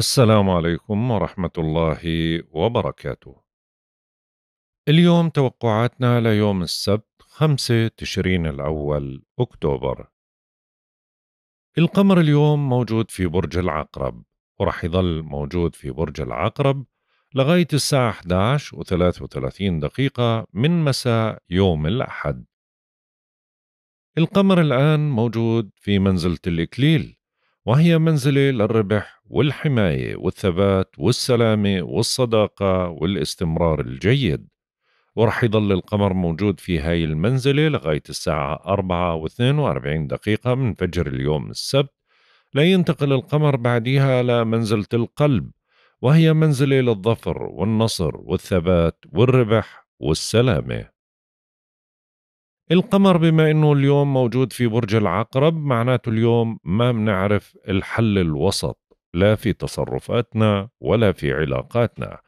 السلام عليكم ورحمة الله وبركاته. اليوم توقعاتنا ليوم السبت 5 تشرين الأول أكتوبر. القمر اليوم موجود في برج العقرب ورح يظل موجود في برج العقرب لغاية الساعة 11 و 33 دقيقة من مساء يوم الأحد. القمر الآن موجود في منزلة الإكليل وهي منزلة للربح والحمايه والثبات والسلامه والصداقه والاستمرار الجيد ورح يضل القمر موجود في هاي المنزلة لغاية الساعة 4 و 42 دقيقة من فجر اليوم السبت لينتقل القمر بعدها لمنزلة القلب وهي منزلة للظفر والنصر والثبات والربح والسلامة القمر بما انه اليوم موجود في برج العقرب معناته اليوم ما بنعرف الحل الوسط لا في تصرفاتنا ولا في علاقاتنا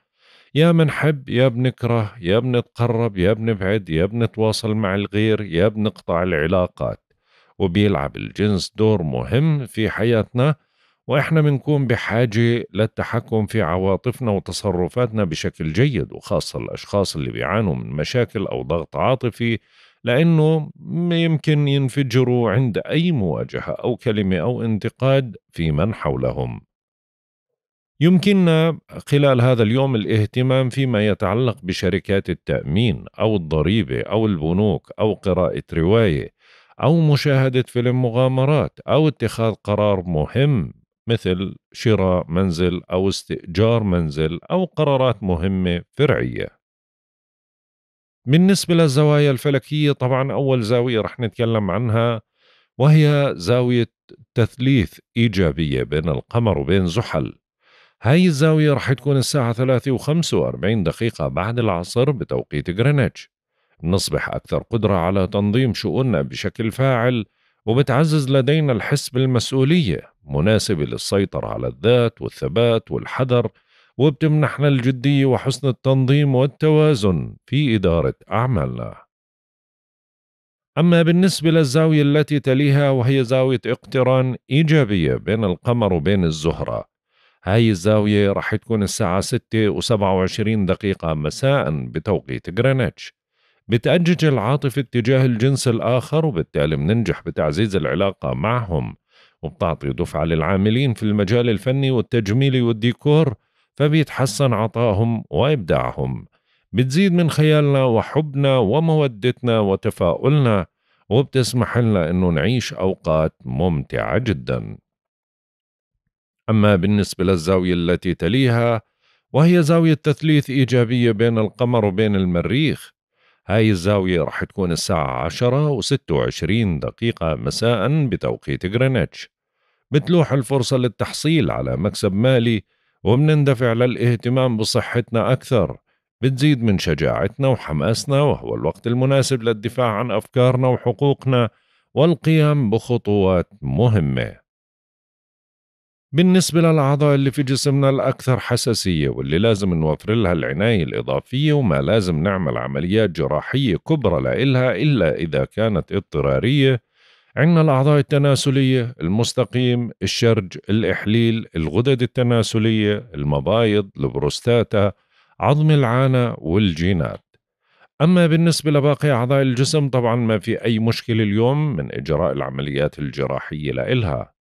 يا بنحب يا بنكره يا بنتقرب يا بنبعد يا بنتواصل مع الغير يا بنقطع العلاقات وبيلعب الجنس دور مهم في حياتنا واحنا بنكون بحاجة للتحكم في عواطفنا وتصرفاتنا بشكل جيد وخاصة الأشخاص اللي بيعانوا من مشاكل أو ضغط عاطفي لأنه يمكن ينفجروا عند أي مواجهة أو كلمة أو انتقاد في من حولهم يمكننا خلال هذا اليوم الاهتمام فيما يتعلق بشركات التأمين أو الضريبة أو البنوك أو قراءة رواية أو مشاهدة فيلم مغامرات أو اتخاذ قرار مهم مثل شراء منزل أو استئجار منزل أو قرارات مهمة فرعية. بالنسبة للزوايا الفلكية طبعا أول زاوية رح نتكلم عنها وهي زاوية تثليث إيجابية بين القمر وبين زحل هاي الزاوية رح تكون الساعة 3 و45 دقيقة بعد العصر بتوقيت غرينتش نصبح أكثر قدرة على تنظيم شؤوننا بشكل فاعل وبتعزز لدينا الحس بالمسؤولية مناسبة للسيطرة على الذات والثبات والحذر وبتمنحنا الجدية وحسن التنظيم والتوازن في إدارة أعمالنا أما بالنسبة للزاوية التي تليها وهي زاوية اقتران إيجابية بين القمر وبين الزهرة هاي الزاوية رح تكون الساعة 6 و27 دقيقة مساء بتوقيت غرينتش بتأجج العاطفة اتجاه الجنس الآخر وبالتالي مننجح بتعزيز العلاقة معهم وبتعطي دفعة للعاملين في المجال الفني والتجميلي والديكور فبيتحسن عطائهم وإبداعهم بتزيد من خيالنا وحبنا ومودتنا وتفاؤلنا وبتسمح لنا أنه نعيش أوقات ممتعة جداً أما بالنسبة للزاوية التي تليها وهي زاوية تثليث إيجابية بين القمر وبين المريخ هاي الزاوية رح تكون الساعة عشرة وستة وعشرين دقيقة مساء بتوقيت غرينتش بتلوح الفرصة للتحصيل على مكسب مالي وبنندفع للاهتمام بصحتنا أكثر بتزيد من شجاعتنا وحماسنا وهو الوقت المناسب للدفاع عن أفكارنا وحقوقنا والقيام بخطوات مهمه بالنسبة للأعضاء اللي في جسمنا الأكثر حساسية واللي لازم نوفر لها العناية الإضافية وما لازم نعمل عمليات جراحية كبرى لإلها إلا إذا كانت اضطرارية عندنا الأعضاء التناسلية المستقيم الشرج الإحليل الغدد التناسلية المبايض البروستاتا عظم العانة والجينات أما بالنسبة لباقي أعضاء الجسم طبعا ما في أي مشكلة اليوم من إجراء العمليات الجراحية لإلها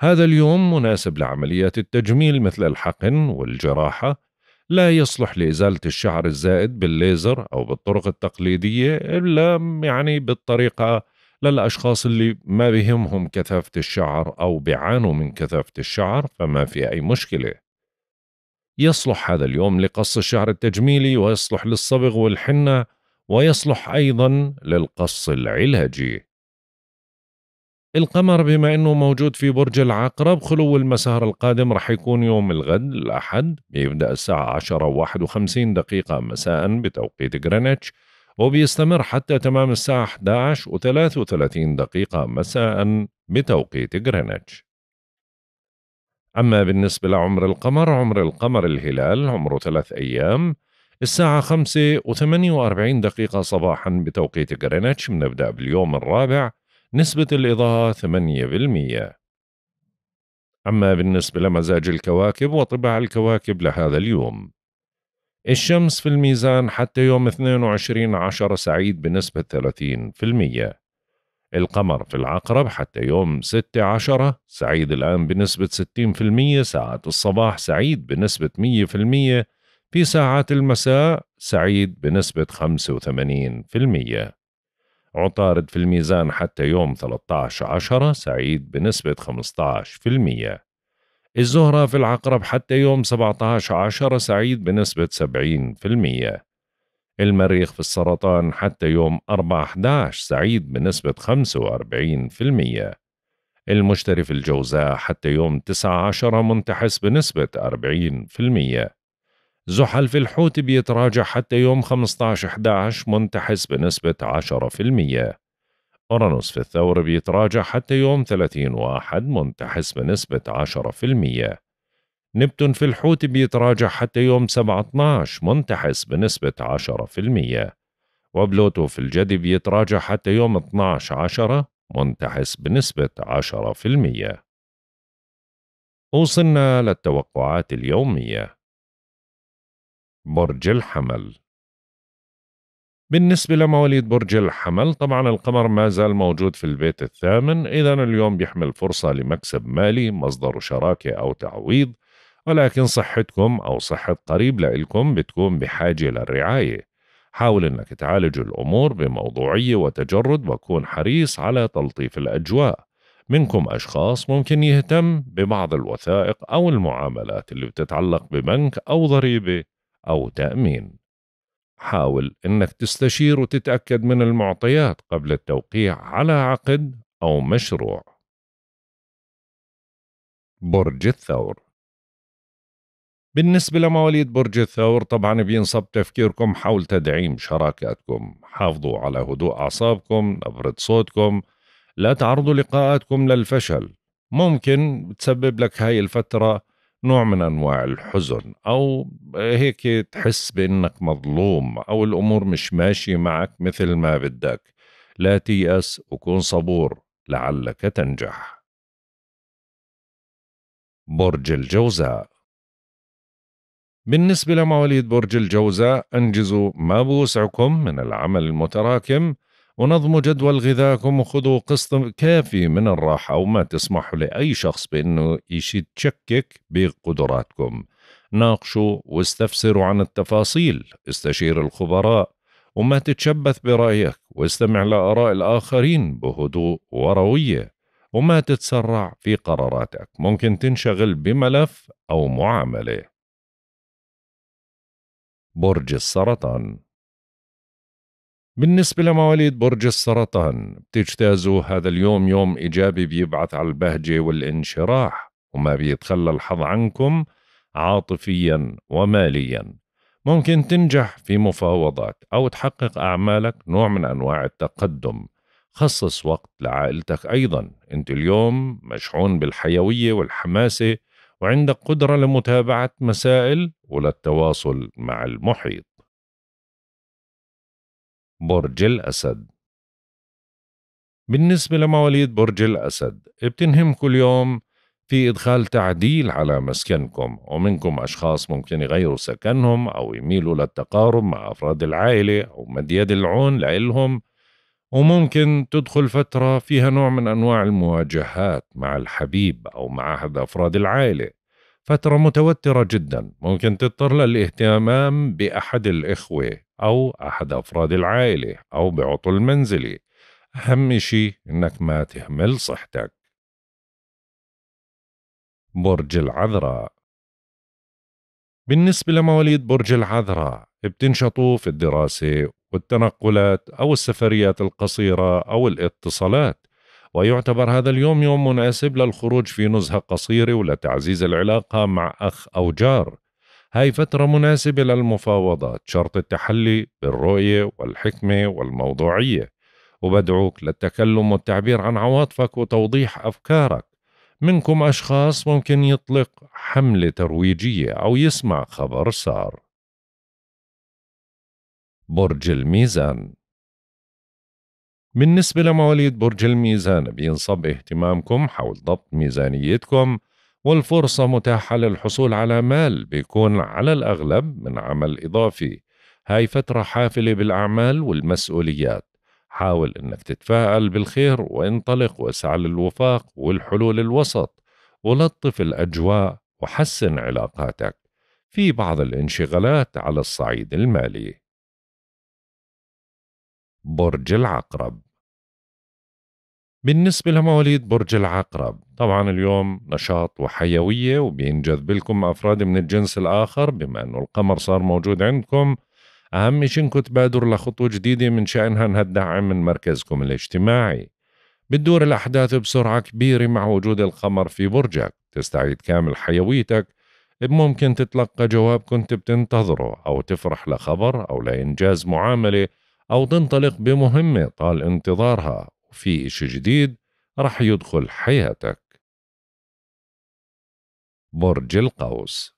هذا اليوم مناسب لعمليات التجميل مثل الحقن والجراحة لا يصلح لإزالة الشعر الزائد بالليزر أو بالطرق التقليدية إلا يعني بالطريقة للأشخاص اللي ما بهمهم كثافة الشعر أو بيعانوا من كثافة الشعر فما في أي مشكلة يصلح هذا اليوم لقص الشعر التجميلي ويصلح للصبغ والحنة ويصلح أيضا للقص العلاجي القمر بما انه موجود في برج العقرب خلو المسار القادم رح يكون يوم الغد الاحد بيبدا الساعه 10 و51 دقيقه مساء بتوقيت غرينتش وبيستمر حتى تمام الساعه 11 و33 دقيقه مساء بتوقيت غرينتش أما بالنسبة لعمر القمر عمر القمر الهلال عمره ثلاث أيام الساعة خمسة وثمانية وأربعين دقيقة صباحا بتوقيت غرينتش بنبدأ باليوم الرابع نسبة الإضاءة 8% أما بالنسبة لمزاج الكواكب وطباع الكواكب لهذا اليوم الشمس في الميزان حتى يوم 22 عشر سعيد بنسبة 30% القمر في العقرب حتى يوم 6 عشرة سعيد الآن بنسبة 60% ساعات الصباح سعيد بنسبة 100% في ساعات المساء سعيد بنسبة 85% عطارد في الميزان حتى يوم 13 عشرة سعيد بنسبة 15% الزهرة في العقرب حتى يوم 17 عشرة سعيد بنسبة 70% المريخ في السرطان حتى يوم 4/11 سعيد بنسبة 45% المشتري في الجوزاء حتى يوم 19 منتحس بنسبة 40% زحل في الحوت بيتراجع حتى يوم 15/11 منتحس بنسبة 10%. أورانوس في الثور بيتراجع حتى يوم 30 واحد منتحس بنسبة 10%. نبتون في الحوت بيتراجع حتى يوم 17 منتحس بنسبة 10%. وبلوتو في الجدي بيتراجع حتى يوم 12 10 منتحس بنسبة 10%. وصلنا للتوقعات اليومية برج الحمل بالنسبة لمواليد برج الحمل طبعا القمر ما زال موجود في البيت الثامن إذا اليوم بيحمل فرصة لمكسب مالي مصدر شراكة أو تعويض ولكن صحتكم أو صحة قريب لإلكم بتكون بحاجة للرعاية حاول أنك تعالج الأمور بموضوعية وتجرد وكون حريص على تلطيف الأجواء منكم أشخاص ممكن يهتم ببعض الوثائق أو المعاملات اللي بتتعلق ببنك أو ضريبة أو تأمين حاول أنك تستشير وتتأكد من المعطيات قبل التوقيع على عقد أو مشروع برج الثور بالنسبة لمواليد برج الثور طبعا بينصب تفكيركم حول تدعيم شراكاتكم حافظوا على هدوء أعصابكم نبرة صوتكم لا تعرضوا لقاءاتكم للفشل ممكن بتسبب لك هاي الفترة نوع من انواع الحزن او هيك تحس بانك مظلوم او الامور مش ماشيه معك مثل ما بدك لا تيأس وكن صبور لعلك تنجح برج الجوزاء بالنسبة لمواليد برج الجوزاء أنجزوا ما بوسعكم من العمل المتراكم ونظموا جدول غذائكم وخذوا قسط كافي من الراحة وما تسمحوا لأي شخص بأنه تشكك بقدراتكم ناقشوا واستفسروا عن التفاصيل استشير الخبراء وما تتشبث برأيك واستمع لآراء الآخرين بهدوء وروية وما تتسرع في قراراتك ممكن تنشغل بملف أو معاملة برج السرطان بالنسبة لمواليد برج السرطان بتجتازوا هذا اليوم يوم إيجابي بيبعث على البهجة والانشراح وما بيتخلى الحظ عنكم عاطفيا وماليا ممكن تنجح في مفاوضات أو تحقق أعمالك نوع من أنواع التقدم خصص وقت لعائلتك أيضا أنت اليوم مشحون بالحيوية والحماسة وعندك قدرة لمتابعة مسائل وللتواصل مع المحيط برج الأسد بالنسبة لمواليد برج الأسد بتنهم كل يوم في إدخال تعديل على مسكنكم ومنكم أشخاص ممكن يغيروا سكنهم أو يميلوا للتقارب مع أفراد العائلة أو مد يد العون لإلهم وممكن تدخل فترة فيها نوع من أنواع المواجهات مع الحبيب أو مع أحد أفراد العائلة فترة متوترة جدا ممكن تضطر للاهتمام بأحد الإخوة أو أحد أفراد العائلة أو بعطل منزلي أهم شيء إنك ما تهمل صحتك برج العذراء بالنسبة لمواليد برج العذراء بتنشطوا في الدراسة والتنقلات أو السفريات القصيرة أو الاتصالات ويعتبر هذا اليوم يوم مناسب للخروج في نزهة قصيرة ولتعزيز العلاقة مع أخ أو جار هاي فترة مناسبة للمفاوضات شرط التحلي بالرؤية والحكمة والموضوعية وبدعوك للتكلم والتعبير عن عواطفك وتوضيح أفكارك منكم أشخاص ممكن يطلق حملة ترويجية أو يسمع خبر سار برج الميزان بالنسبة لمواليد برج الميزان بينصب اهتمامكم حول ضبط ميزانيتكم والفرصة متاحة للحصول على مال بيكون على الأغلب من عمل إضافي هاي فترة حافلة بالأعمال والمسؤوليات حاول أنك تتفائل بالخير وانطلق واسعى للوفاق والحلول الوسط ولطف الأجواء وحسن علاقاتك في بعض الانشغالات على الصعيد المالي برج العقرب بالنسبة لمواليد برج العقرب طبعا اليوم نشاط وحيوية وبينجذب لكم أفراد من الجنس الآخر بما أنه القمر صار موجود عندكم أهم شيء إنكم تبادروا لخطوة جديدة من شأنها أنها تدعم من مركزكم الاجتماعي بتدور الأحداث بسرعة كبيرة مع وجود القمر في برجك تستعيد كامل حيويتك ممكن تتلقى جواب كنت بتنتظره أو تفرح لخبر أو لإنجاز معاملة أو تنطلق بمهمة طال انتظارها وفي إشي جديد رح يدخل حياتك برج القوس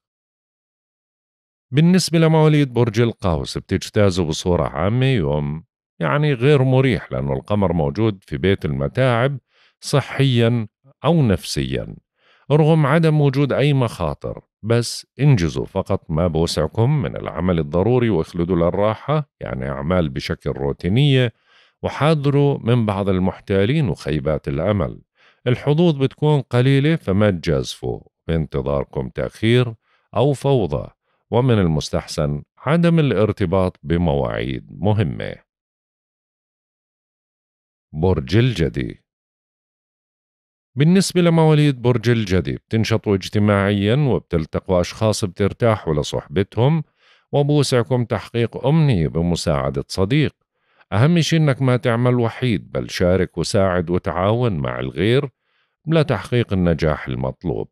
بالنسبة لمواليد برج القوس بتجتازوا بصورة عامة يوم يعني غير مريح لأنه القمر موجود في بيت المتاعب صحيا أو نفسيا رغم عدم وجود أي مخاطر بس انجزوا فقط ما بوسعكم من العمل الضروري واخلدوا للراحة يعني أعمال بشكل روتينية وحاضروا من بعض المحتالين وخيبات الأمل الحظوظ بتكون قليلة فما تجازفوا بانتظاركم تأخير أو فوضى ومن المستحسن عدم الارتباط بمواعيد مهمة برج الجدي بالنسبة لمواليد برج الجدي بتنشطوا اجتماعيا وبتلتقوا أشخاص بترتاحوا لصحبتهم وبوسعكم تحقيق أمنية بمساعدة صديق أهم شيء إنك ما تعمل وحيد بل شارك وساعد وتعاون مع الغير لتحقيق النجاح المطلوب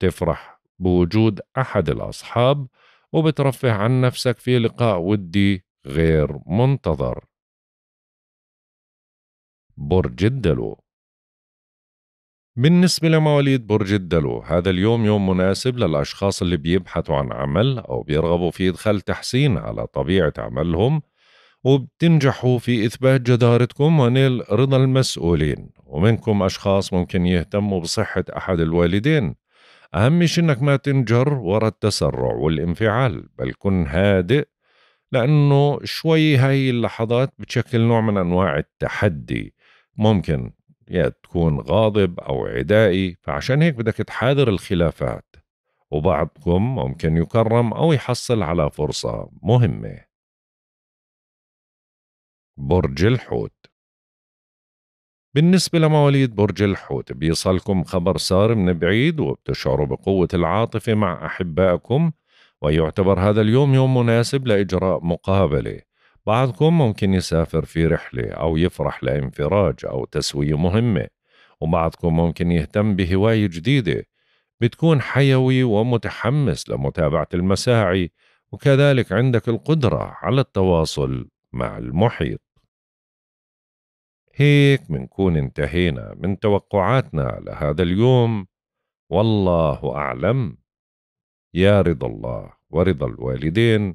تفرح بوجود أحد الأصحاب وبترفه عن نفسك في لقاء ودي غير منتظر برج الدلو بالنسبة لمواليد برج الدلو هذا اليوم يوم مناسب للأشخاص اللي بيبحثوا عن عمل أو بيرغبوا في إدخال تحسين على طبيعة عملهم وبتنجحوا في إثبات جدارتكم ونيل رضا المسؤولين ومنكم أشخاص ممكن يهتموا بصحة أحد الوالدين أهم شيء إنك ما تنجر ورا التسرع والانفعال بل كن هادئ لأنه شوي هاي اللحظات بتشكل نوع من أنواع التحدي ممكن يا تكون غاضب أو عدائي فعشان هيك بدك تحاذر الخلافات وبعضكم ممكن يكرم أو يحصل على فرصة مهمة برج الحوت بالنسبة لمواليد برج الحوت بيصلكم خبر سار من بعيد وبتشعروا بقوة العاطفة مع أحبائكم ويعتبر هذا اليوم يوم مناسب لإجراء مقابلة بعضكم ممكن يسافر في رحلة أو يفرح لانفراج أو تسوية مهمة وبعضكم ممكن يهتم بهواية جديدة بتكون حيوي ومتحمس لمتابعة المساعي وكذلك عندك القدرة على التواصل مع المحيط هيك منكون انتهينا من توقعاتنا لهذا اليوم والله أعلم يا رضا الله ورضا الوالدين